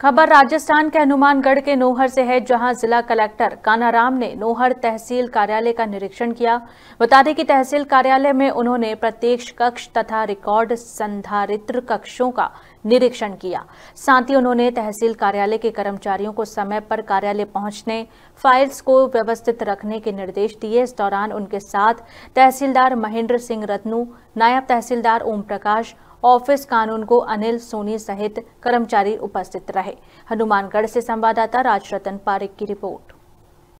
खबर राजस्थान के हनुमानगढ़ के नोहर से है जहां जिला कलेक्टर कानाराम ने नोहर तहसील कार्यालय का निरीक्षण किया बता दें कि तहसील कार्यालय में उन्होंने प्रत्यक्ष कक्ष तथा रिकॉर्ड संधारित्र कक्षों का निरीक्षण किया साथ ही उन्होंने तहसील कार्यालय के कर्मचारियों को समय पर कार्यालय पहुंचने फाइल्स को व्यवस्थित रखने के निर्देश दिए इस दौरान उनके साथ तहसीलदार महेंद्र सिंह रत्नू नायब तहसीलदार ओम प्रकाश ऑफिस कानून को अनिल सोनी सहित कर्मचारी उपस्थित रहे हनुमानगढ़ से संवाददाता राजरतन पारिक की रिपोर्ट